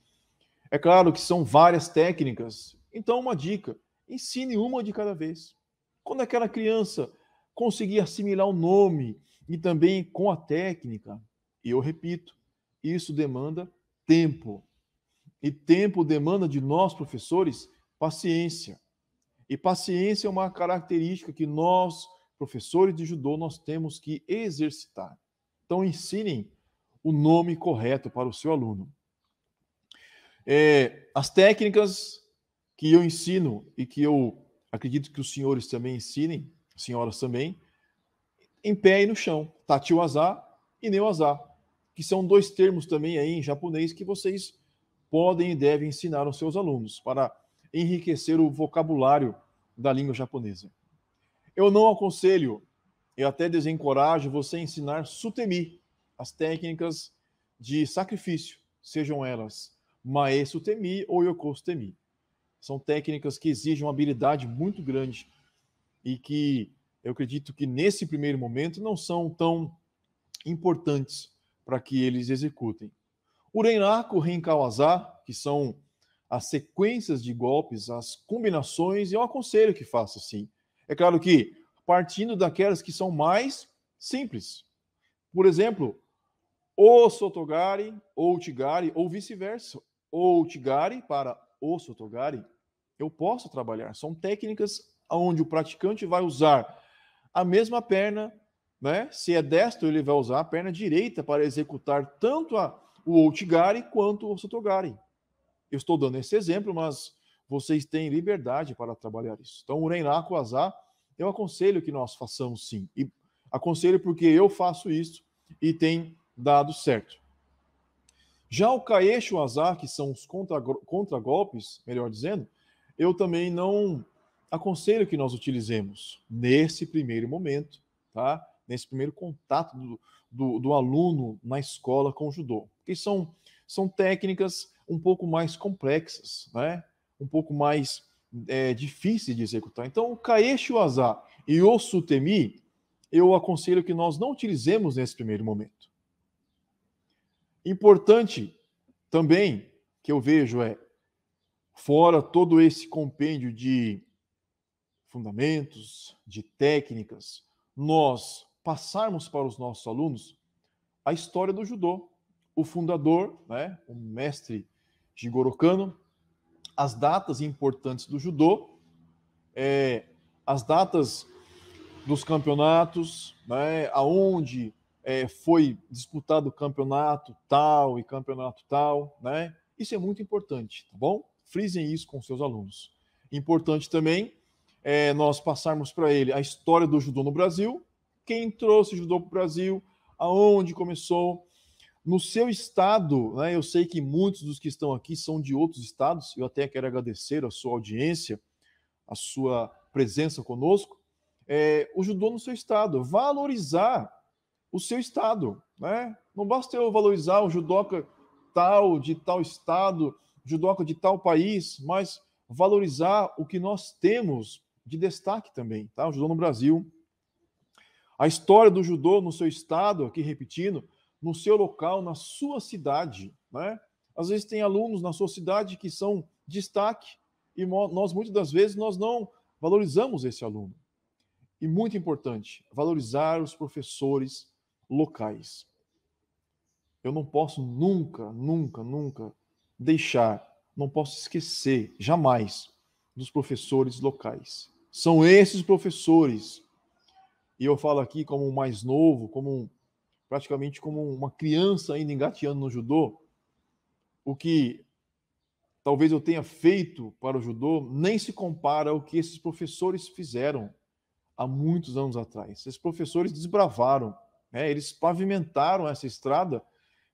É claro que são várias técnicas, então uma dica: ensine uma de cada vez. Quando aquela criança conseguir assimilar o nome e também com a técnica, e eu repito, isso demanda tempo. E tempo demanda de nós, professores, paciência. E paciência é uma característica que nós, professores de judô, nós temos que exercitar. Então, ensinem o nome correto para o seu aluno. É, as técnicas que eu ensino e que eu acredito que os senhores também ensinem, senhoras também, em pé e no chão, Tatiwaza e neowaza, que são dois termos também aí em japonês que vocês podem e devem ensinar aos seus alunos para enriquecer o vocabulário da língua japonesa. Eu não aconselho, eu até desencorajo você a ensinar sutemi, as técnicas de sacrifício, sejam elas mae sutemi ou yokosutemi. São técnicas que exigem uma habilidade muito grande e que eu acredito que nesse primeiro momento não são tão importantes para que eles executem. Urenraku, Renkawaza, que são as sequências de golpes, as combinações, e eu aconselho que faça sim. É claro que partindo daquelas que são mais simples. Por exemplo, o Sotogari ou Tigari, ou vice-versa. Ou Tigari para o Sotogari, eu posso trabalhar. São técnicas onde o praticante vai usar a mesma perna, né? Se é destro, ele vai usar a perna direita para executar tanto a, o Outigari quanto o Sotogari. Eu estou dando esse exemplo, mas vocês têm liberdade para trabalhar isso. Então, o Renaco Azar, eu aconselho que nós façamos sim. E aconselho porque eu faço isso e tem dado certo. Já o Caeixo Azar, que são os contra-golpes, contra melhor dizendo, eu também não aconselho que nós utilizemos nesse primeiro momento, tá? nesse primeiro contato do, do, do aluno na escola com o judô. Porque são, são técnicas um pouco mais complexas, né? um pouco mais é, difíceis de executar. Então, o Kaeshi Waza e o Sutemi, eu aconselho que nós não utilizemos nesse primeiro momento. Importante também que eu vejo é, fora todo esse compêndio de fundamentos, de técnicas, nós passarmos para os nossos alunos a história do judô. O fundador, né, o mestre de Goro Kano, as datas importantes do judô, é, as datas dos campeonatos, né, aonde é, foi disputado o campeonato tal e campeonato tal, né? Isso é muito importante, tá bom? Frisem isso com seus alunos. Importante também é, nós passarmos para ele a história do judô no Brasil, quem trouxe o judô para o Brasil, aonde começou, no seu estado, né, eu sei que muitos dos que estão aqui são de outros estados, eu até quero agradecer a sua audiência, a sua presença conosco. É, o judô no seu estado, valorizar o seu estado. Né? Não basta eu valorizar o judoca tal, de tal estado, judoca de tal país, mas valorizar o que nós temos de destaque também, tá? O judô no Brasil. A história do judô no seu estado, aqui repetindo, no seu local, na sua cidade. Né? Às vezes tem alunos na sua cidade que são destaque e nós, muitas das vezes, nós não valorizamos esse aluno. E muito importante, valorizar os professores locais. Eu não posso nunca, nunca, nunca deixar, não posso esquecer, jamais, dos professores locais. São esses professores, e eu falo aqui como um mais novo, como um praticamente como uma criança ainda engateando no judô, o que talvez eu tenha feito para o judô nem se compara ao que esses professores fizeram há muitos anos atrás. Esses professores desbravaram, né? eles pavimentaram essa estrada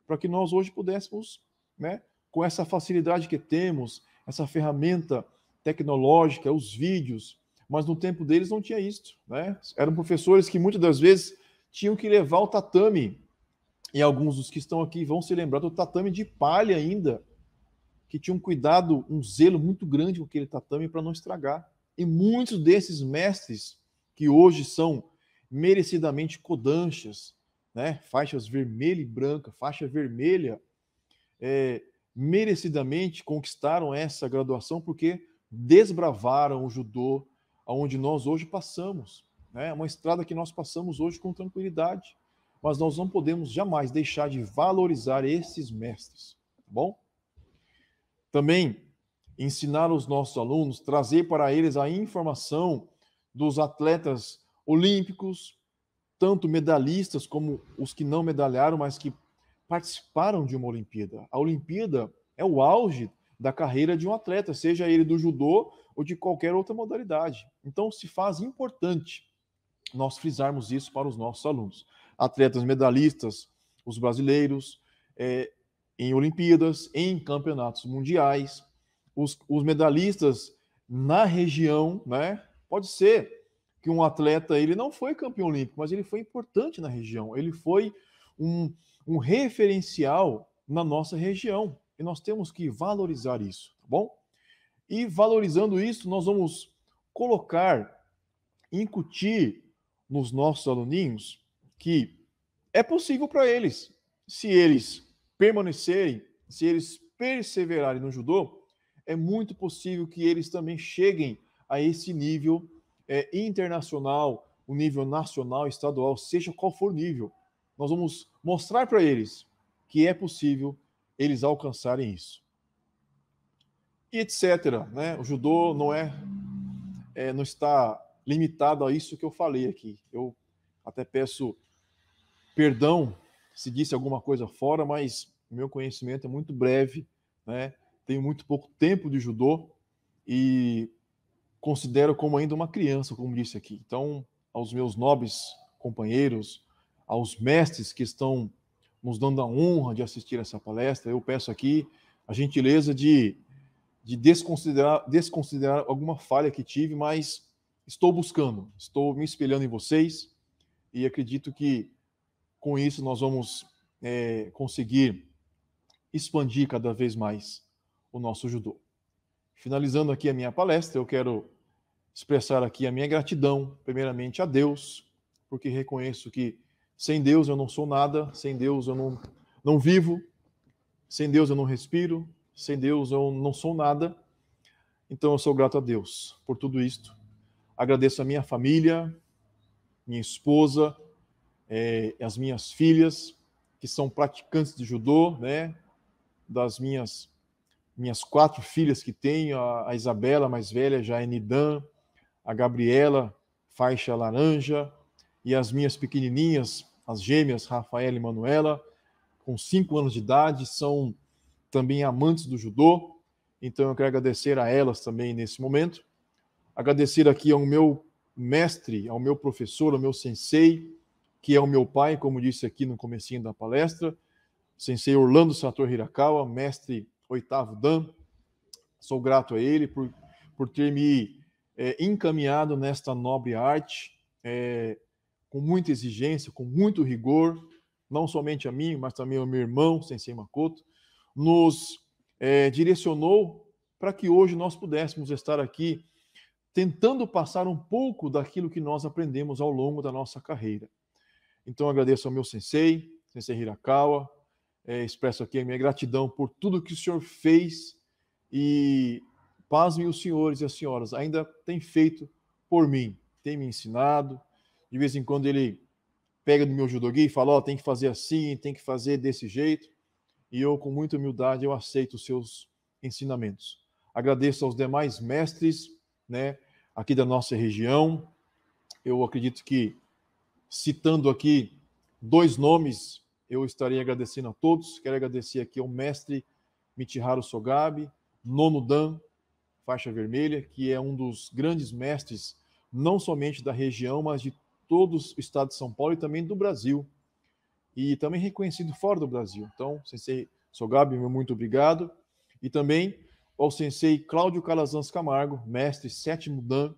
para que nós hoje pudéssemos, né, com essa facilidade que temos, essa ferramenta tecnológica, os vídeos, mas no tempo deles não tinha isso. Né? Eram professores que muitas das vezes tinham que levar o tatame. E alguns dos que estão aqui vão se lembrar do tatame de palha ainda, que tinha um cuidado, um zelo muito grande com aquele tatame para não estragar. E muitos desses mestres que hoje são merecidamente codanchas, né? faixas vermelha e branca, faixa vermelha, é, merecidamente conquistaram essa graduação porque desbravaram o judô aonde nós hoje passamos né? É uma estrada que nós passamos hoje com tranquilidade, mas nós não podemos jamais deixar de valorizar esses mestres, tá bom? Também ensinar os nossos alunos, trazer para eles a informação dos atletas olímpicos, tanto medalhistas como os que não medalharam, mas que participaram de uma Olimpíada. A Olimpíada é o auge da carreira de um atleta, seja ele do judô ou de qualquer outra modalidade. Então se faz importante nós frisarmos isso para os nossos alunos. Atletas medalhistas, os brasileiros, é, em Olimpíadas, em campeonatos mundiais, os, os medalhistas na região, né? Pode ser que um atleta ele não foi campeão olímpico, mas ele foi importante na região, ele foi um, um referencial na nossa região e nós temos que valorizar isso, tá bom? E valorizando isso, nós vamos colocar, incutir nos nossos aluninhos que é possível para eles, se eles permanecerem, se eles perseverarem no judô, é muito possível que eles também cheguem a esse nível é, internacional, o nível nacional, estadual, seja qual for o nível. Nós vamos mostrar para eles que é possível eles alcançarem isso. E etc. Né? O judô não é, é não está limitado a isso que eu falei aqui. Eu até peço perdão se disse alguma coisa fora, mas meu conhecimento é muito breve, né? Tenho muito pouco tempo de judô e considero como ainda uma criança, como disse aqui. Então, aos meus nobres companheiros, aos mestres que estão nos dando a honra de assistir essa palestra, eu peço aqui a gentileza de, de desconsiderar, desconsiderar alguma falha que tive, mas estou buscando, estou me espelhando em vocês e acredito que com isso nós vamos é, conseguir expandir cada vez mais o nosso judô. Finalizando aqui a minha palestra, eu quero expressar aqui a minha gratidão, primeiramente a Deus, porque reconheço que sem Deus eu não sou nada, sem Deus eu não, não vivo, sem Deus eu não respiro, sem Deus eu não sou nada. Então eu sou grato a Deus por tudo isto Agradeço a minha família, minha esposa, é, as minhas filhas, que são praticantes de judô, né? Das minhas minhas quatro filhas que tenho, a, a Isabela, mais velha, já é Nidan, a Gabriela, faixa laranja, e as minhas pequenininhas, as gêmeas, Rafaela e Manuela, com cinco anos de idade, são também amantes do judô, então eu quero agradecer a elas também nesse momento. Agradecer aqui ao meu mestre, ao meu professor, ao meu sensei, que é o meu pai, como disse aqui no comecinho da palestra, sensei Orlando Sator Hirakawa, mestre oitavo Dan. Sou grato a ele por, por ter me é, encaminhado nesta nobre arte, é, com muita exigência, com muito rigor, não somente a mim, mas também ao meu irmão, Sensei Makoto, nos é, direcionou para que hoje nós pudéssemos estar aqui tentando passar um pouco daquilo que nós aprendemos ao longo da nossa carreira. Então, agradeço ao meu sensei, sensei Hirakawa, é, expresso aqui a minha gratidão por tudo que o senhor fez e pasmem os senhores e as senhoras, ainda tem feito por mim, tem me ensinado. De vez em quando ele pega do meu judogi e fala, ó, oh, tem que fazer assim, tem que fazer desse jeito. E eu, com muita humildade, eu aceito os seus ensinamentos. Agradeço aos demais mestres, né, aqui da nossa região. Eu acredito que, citando aqui dois nomes, eu estarei agradecendo a todos. Quero agradecer aqui ao mestre Mitiharo Sogabe, nono Dan, faixa vermelha, que é um dos grandes mestres, não somente da região, mas de todo o estado de São Paulo e também do Brasil. E também reconhecido fora do Brasil. Então, sensei Sogabe, meu muito obrigado. E também ao sensei Cláudio Calazans Camargo, mestre sétimo Dan,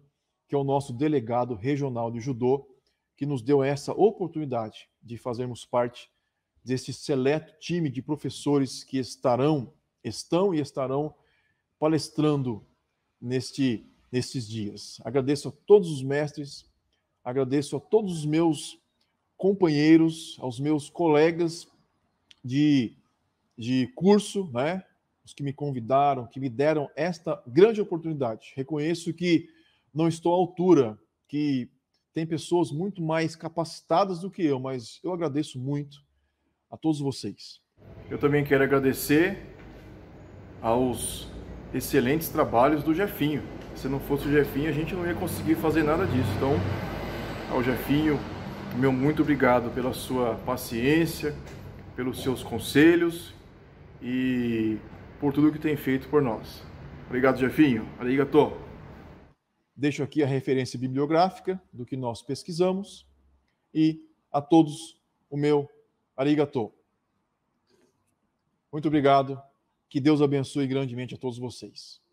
que é o nosso delegado regional de judô, que nos deu essa oportunidade de fazermos parte desse seleto time de professores que estarão, estão e estarão palestrando neste, nestes dias. Agradeço a todos os mestres, agradeço a todos os meus companheiros, aos meus colegas de, de curso, né? os que me convidaram, que me deram esta grande oportunidade. Reconheço que não estou à altura, que tem pessoas muito mais capacitadas do que eu, mas eu agradeço muito a todos vocês. Eu também quero agradecer aos excelentes trabalhos do Jefinho. Se não fosse o Jefinho, a gente não ia conseguir fazer nada disso. Então, ao Jefinho, meu muito obrigado pela sua paciência, pelos seus conselhos e por tudo que tem feito por nós. Obrigado, Jefinho. Arigato. Deixo aqui a referência bibliográfica do que nós pesquisamos e a todos o meu arigato. Muito obrigado. Que Deus abençoe grandemente a todos vocês.